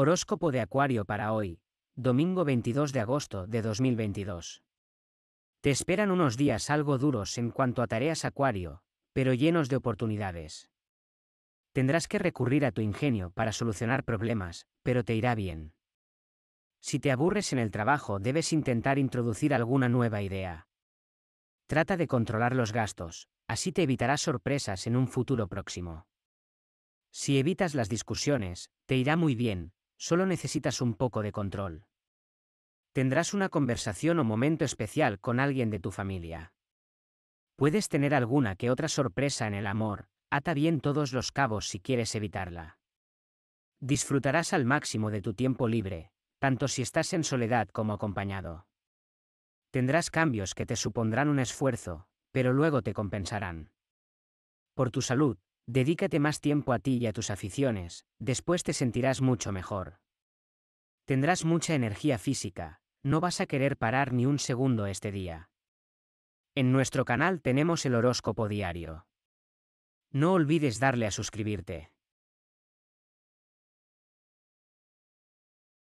Horóscopo de Acuario para hoy, domingo 22 de agosto de 2022. Te esperan unos días algo duros en cuanto a tareas Acuario, pero llenos de oportunidades. Tendrás que recurrir a tu ingenio para solucionar problemas, pero te irá bien. Si te aburres en el trabajo debes intentar introducir alguna nueva idea. Trata de controlar los gastos, así te evitarás sorpresas en un futuro próximo. Si evitas las discusiones, te irá muy bien, Solo necesitas un poco de control. Tendrás una conversación o momento especial con alguien de tu familia. Puedes tener alguna que otra sorpresa en el amor, ata bien todos los cabos si quieres evitarla. Disfrutarás al máximo de tu tiempo libre, tanto si estás en soledad como acompañado. Tendrás cambios que te supondrán un esfuerzo, pero luego te compensarán. Por tu salud, Dedícate más tiempo a ti y a tus aficiones, después te sentirás mucho mejor. Tendrás mucha energía física, no vas a querer parar ni un segundo este día. En nuestro canal tenemos el horóscopo diario. No olvides darle a suscribirte.